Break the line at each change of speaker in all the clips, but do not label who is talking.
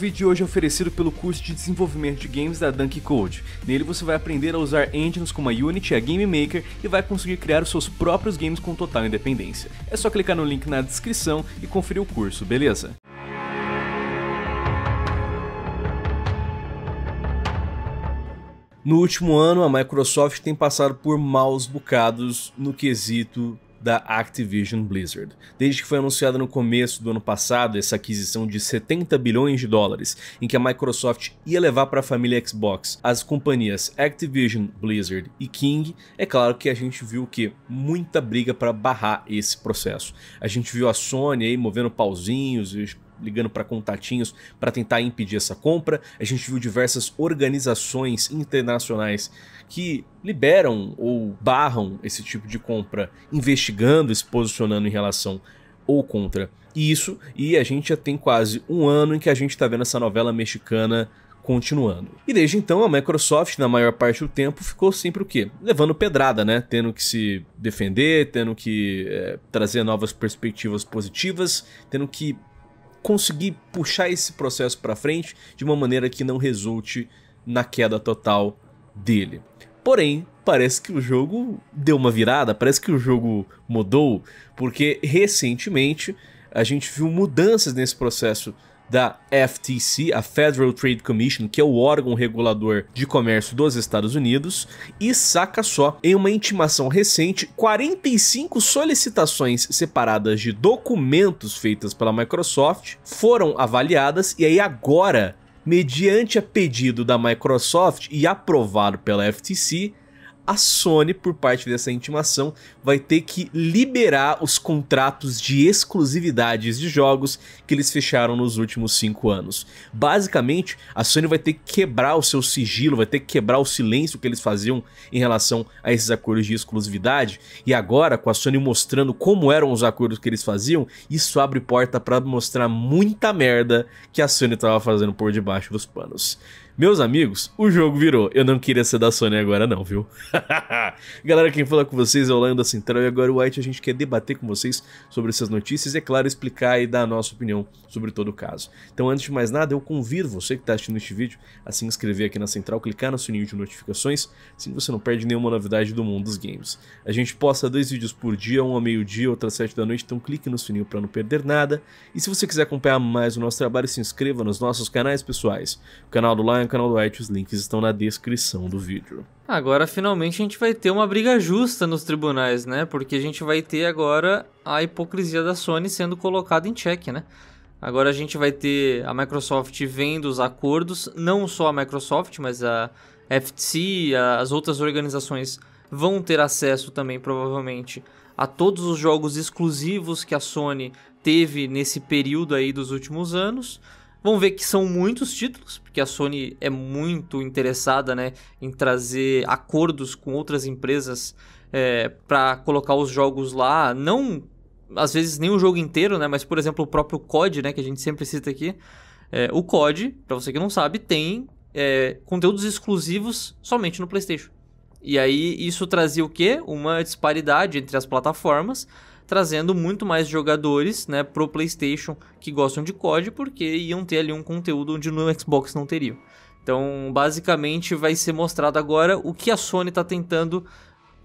O vídeo de hoje é oferecido pelo curso de desenvolvimento de games da Dunk Code. Nele você vai aprender a usar engines como a Unity e a Game Maker e vai conseguir criar os seus próprios games com total independência. É só clicar no link na descrição e conferir o curso, beleza? No último ano, a Microsoft tem passado por maus bocados no quesito da Activision Blizzard. Desde que foi anunciada no começo do ano passado essa aquisição de 70 bilhões de dólares, em que a Microsoft ia levar para a família Xbox as companhias Activision, Blizzard e King, é claro que a gente viu que muita briga para barrar esse processo. A gente viu a Sony aí movendo pauzinhos e ligando para contatinhos para tentar impedir essa compra. A gente viu diversas organizações internacionais que liberam ou barram esse tipo de compra, investigando, se posicionando em relação ou contra isso. E a gente já tem quase um ano em que a gente está vendo essa novela mexicana continuando. E desde então a Microsoft, na maior parte do tempo, ficou sempre o quê? Levando pedrada, né? Tendo que se defender, tendo que é, trazer novas perspectivas positivas, tendo que conseguir puxar esse processo para frente de uma maneira que não resulte na queda total dele. Porém, parece que o jogo deu uma virada, parece que o jogo mudou, porque recentemente a gente viu mudanças nesse processo da FTC, a Federal Trade Commission, que é o órgão regulador de comércio dos Estados Unidos, e saca só, em uma intimação recente, 45 solicitações separadas de documentos feitas pela Microsoft foram avaliadas e aí agora mediante a pedido da Microsoft e aprovado pela FTC, a Sony, por parte dessa intimação, vai ter que liberar os contratos de exclusividades de jogos que eles fecharam nos últimos cinco anos. Basicamente, a Sony vai ter que quebrar o seu sigilo, vai ter que quebrar o silêncio que eles faziam em relação a esses acordos de exclusividade. E agora, com a Sony mostrando como eram os acordos que eles faziam, isso abre porta para mostrar muita merda que a Sony estava fazendo por debaixo dos panos. Meus amigos, o jogo virou. Eu não queria ser da Sony agora não, viu? Galera, quem fala com vocês é o Lion da Central e agora o White a gente quer debater com vocês sobre essas notícias e, é claro, explicar e dar a nossa opinião sobre todo o caso. Então, antes de mais nada, eu convido você que está assistindo este vídeo a se inscrever aqui na Central, clicar no sininho de notificações, assim você não perde nenhuma novidade do mundo dos games. A gente posta dois vídeos por dia, um ao meio-dia, outro às sete da noite, então clique no sininho para não perder nada. E se você quiser acompanhar mais o nosso trabalho, se inscreva nos nossos canais pessoais. O canal do Lion canal do IT, os links estão na descrição do vídeo.
Agora finalmente a gente vai ter uma briga justa nos tribunais, né? Porque a gente vai ter agora a hipocrisia da Sony sendo colocada em xeque, né? Agora a gente vai ter a Microsoft vendo os acordos, não só a Microsoft, mas a FTC, as outras organizações vão ter acesso também, provavelmente, a todos os jogos exclusivos que a Sony teve nesse período aí dos últimos anos. Vamos ver que são muitos títulos, porque a Sony é muito interessada né, em trazer acordos com outras empresas é, para colocar os jogos lá, não às vezes nem o jogo inteiro, né, mas por exemplo o próprio COD, né, que a gente sempre cita aqui. É, o COD, para você que não sabe, tem é, conteúdos exclusivos somente no PlayStation. E aí isso trazia o quê? Uma disparidade entre as plataformas trazendo muito mais jogadores né, pro PlayStation que gostam de COD, porque iam ter ali um conteúdo onde no Xbox não teriam. Então, basicamente, vai ser mostrado agora o que a Sony está tentando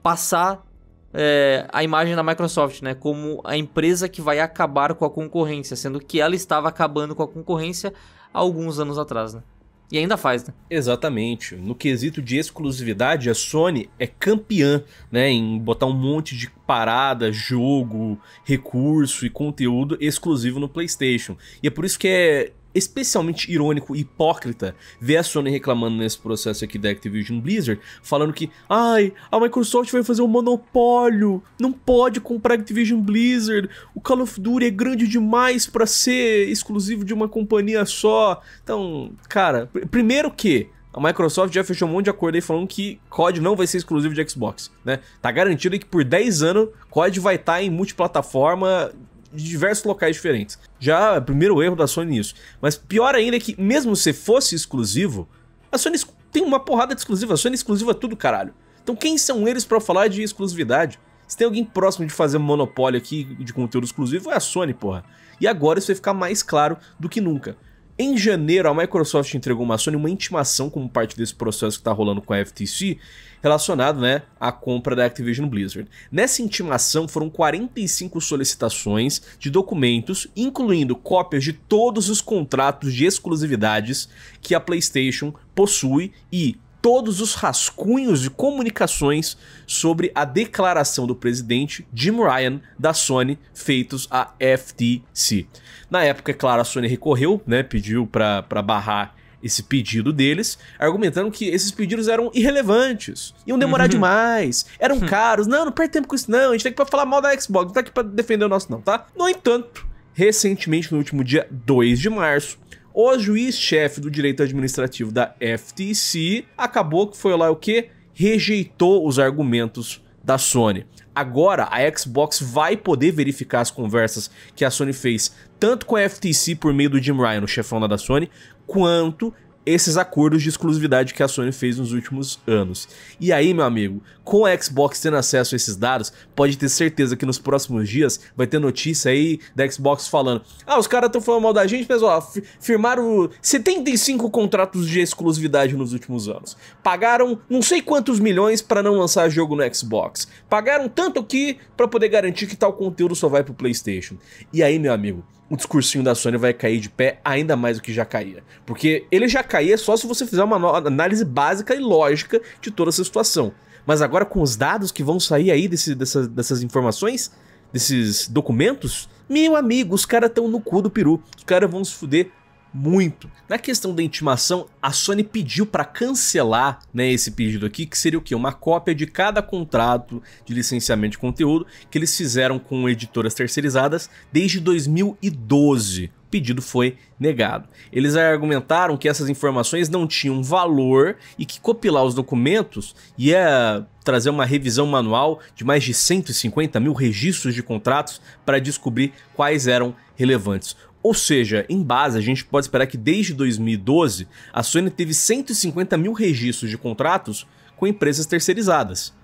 passar é, a imagem da Microsoft, né? Como a empresa que vai acabar com a concorrência, sendo que ela estava acabando com a concorrência há alguns
anos atrás, né? E ainda faz, né? Exatamente. No quesito de exclusividade, a Sony é campeã, né, em botar um monte de parada, jogo, recurso e conteúdo exclusivo no PlayStation. E é por isso que é especialmente irônico e hipócrita ver a Sony reclamando nesse processo aqui da Activision Blizzard, falando que, ai, a Microsoft vai fazer um monopólio, não pode comprar Activision Blizzard, o Call of Duty é grande demais para ser exclusivo de uma companhia só. Então, cara, pr primeiro que a Microsoft já fechou um monte de acordo aí falando que COD não vai ser exclusivo de Xbox, né? Tá garantido que por 10 anos COD vai estar tá em multiplataforma de diversos locais diferentes. Já primeiro erro da Sony nisso. Mas pior ainda é que, mesmo se fosse exclusivo, a Sony tem uma porrada de exclusiva. A Sony é exclusiva tudo, caralho. Então quem são eles para falar de exclusividade? Se tem alguém próximo de fazer monopólio aqui de conteúdo exclusivo, é a Sony, porra. E agora isso vai ficar mais claro do que nunca. Em janeiro, a Microsoft entregou uma Sony uma intimação como parte desse processo que está rolando com a FTC relacionado né, à compra da Activision Blizzard. Nessa intimação foram 45 solicitações de documentos, incluindo cópias de todos os contratos de exclusividades que a PlayStation possui e todos os rascunhos de comunicações sobre a declaração do presidente Jim Ryan da Sony feitos à FTC. Na época, é claro, a Sony recorreu, né, pediu para barrar esse pedido deles, argumentando que esses pedidos eram irrelevantes, iam demorar uhum. demais, eram uhum. caros. Não, não perde tempo com isso não, a gente tá aqui pra falar mal da Xbox, não tá aqui pra defender o nosso não, tá? No entanto, recentemente, no último dia 2 de março, o juiz-chefe do direito administrativo da FTC acabou que foi lá o que? Rejeitou os argumentos da Sony. Agora a Xbox vai poder verificar as conversas que a Sony fez tanto com a FTC por meio do Jim Ryan, o chefão da Sony, quanto esses acordos de exclusividade que a Sony fez nos últimos anos. E aí, meu amigo, com a Xbox tendo acesso a esses dados, pode ter certeza que nos próximos dias vai ter notícia aí da Xbox falando: "Ah, os caras estão falando mal da gente, mas ó, firmaram 75 contratos de exclusividade nos últimos anos. Pagaram não sei quantos milhões para não lançar jogo no Xbox. Pagaram tanto que para poder garantir que tal conteúdo só vai pro PlayStation". E aí, meu amigo, o discursinho da Sony vai cair de pé ainda mais do que já caía. Porque ele já caía só se você fizer uma análise básica e lógica de toda essa situação. Mas agora, com os dados que vão sair aí desse, dessas, dessas informações, desses documentos, meu amigo, os caras estão no cu do peru. Os caras vão se fuder muito. Na questão da intimação, a Sony pediu para cancelar né, esse pedido aqui, que seria o quê? Uma cópia de cada contrato de licenciamento de conteúdo que eles fizeram com editoras terceirizadas desde 2012 O pedido foi negado. Eles argumentaram que essas informações não tinham valor e que copilar os documentos ia trazer uma revisão manual de mais de 150 mil registros de contratos para descobrir quais eram relevantes. Ou seja, em base, a gente pode esperar que desde 2012 a Sony teve 150 mil registros de contratos com empresas terceirizadas.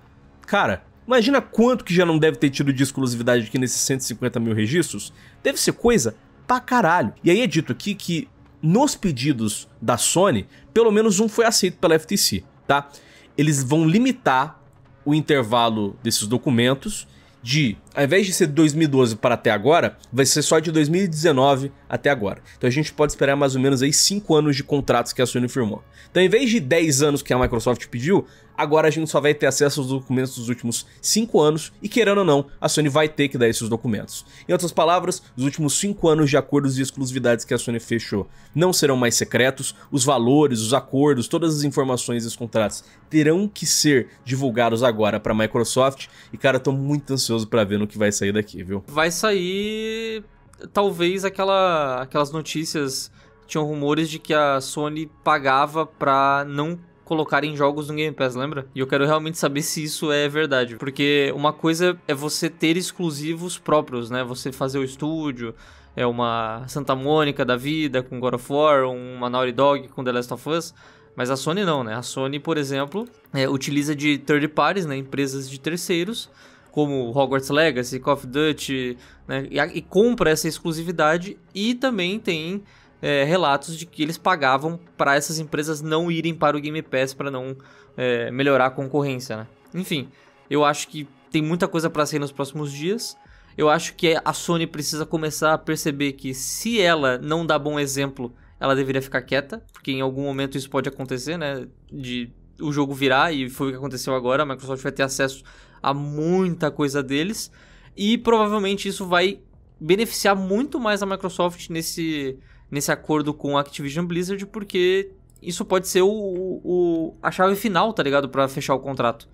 Cara, imagina quanto que já não deve ter tido de exclusividade aqui nesses 150 mil registros? Deve ser coisa pra caralho. E aí é dito aqui que nos pedidos da Sony, pelo menos um foi aceito pela FTC, tá? Eles vão limitar o intervalo desses documentos de, ao invés de ser 2012 para até agora, vai ser só de 2019 até agora. Então a gente pode esperar mais ou menos aí 5 anos de contratos que a Sony firmou. Então, em vez de 10 anos que a Microsoft pediu, agora a gente só vai ter acesso aos documentos dos últimos 5 anos e, querendo ou não, a Sony vai ter que dar esses documentos. Em outras palavras, os últimos 5 anos de acordos e exclusividades que a Sony fechou não serão mais secretos, os valores, os acordos, todas as informações e os contratos terão que ser divulgados agora para a Microsoft e, cara, tô muito ansioso para ver no que vai sair daqui, viu? Vai
sair talvez aquela, aquelas notícias tinham rumores de que a Sony pagava para não colocarem jogos no Game Pass, lembra? E eu quero realmente saber se isso é verdade. Porque uma coisa é você ter exclusivos próprios, né? Você fazer o estúdio, é uma Santa Mônica da vida com God of War, uma Naughty Dog com The Last of Us. Mas a Sony não, né? A Sony, por exemplo, é, utiliza de third parties, né? Empresas de terceiros, como Hogwarts Legacy, Call of Duty, né? E, e compra essa exclusividade e também tem é, relatos de que eles pagavam para essas empresas não irem para o Game Pass para não é, melhorar a concorrência, né? Enfim, eu acho que tem muita coisa para sair nos próximos dias. Eu acho que a Sony precisa começar a perceber que se ela não dá bom exemplo, ela deveria ficar quieta, porque em algum momento isso pode acontecer, né? De o jogo virar e foi o que aconteceu agora, a Microsoft vai ter acesso a muita coisa deles e provavelmente isso vai beneficiar muito mais a Microsoft nesse nesse acordo com a Activision Blizzard, porque isso pode ser o, o a chave final, tá ligado? para fechar o contrato.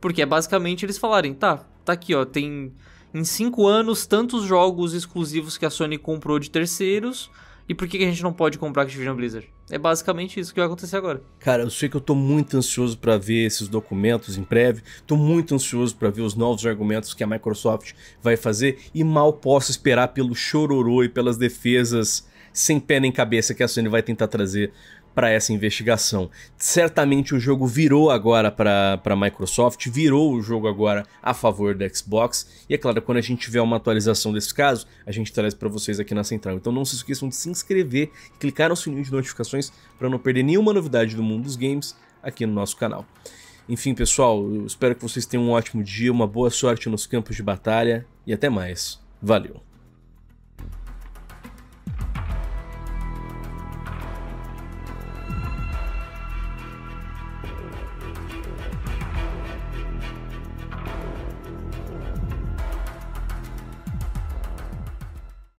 Porque é basicamente eles falarem, tá, tá aqui, ó, tem em cinco anos tantos jogos exclusivos que a Sony comprou de terceiros. E por que, que a gente não pode comprar Activision Blizzard? É basicamente isso que vai acontecer agora.
Cara, eu sei que eu tô muito ansioso para ver esses documentos em breve. Tô muito ansioso para ver os novos argumentos que a Microsoft vai fazer e mal posso esperar pelo chororô e pelas defesas sem pé nem cabeça que a Sony vai tentar trazer para essa investigação. Certamente o jogo virou agora para a Microsoft, virou o jogo agora a favor da Xbox. E é claro, quando a gente tiver uma atualização desse caso, a gente traz para vocês aqui na central. Então não se esqueçam de se inscrever, clicar no sininho de notificações para não perder nenhuma novidade do mundo dos games aqui no nosso canal. Enfim, pessoal, eu espero que vocês tenham um ótimo dia, uma boa sorte nos campos de batalha e até mais. Valeu!